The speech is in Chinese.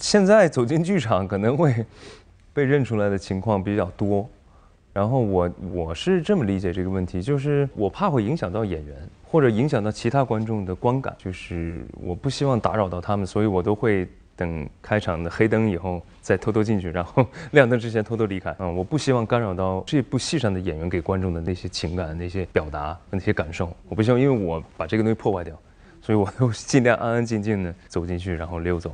现在走进剧场可能会 被认出来的情况比较多，然后我我是这么理解这个问题，就是我怕会影响到演员或者影响到其他观众的观感，就是我不希望打扰到他们，所以我都会等开场的黑灯以后再偷偷进去，然后 亮灯之前偷偷离开。嗯，我不希望干扰到这部戏上的演员给观众的那些情感、那些表达和那些感受，我不希望因为我把这个东西破坏掉，所以我都 尽量安安静静的走进去，然后溜走。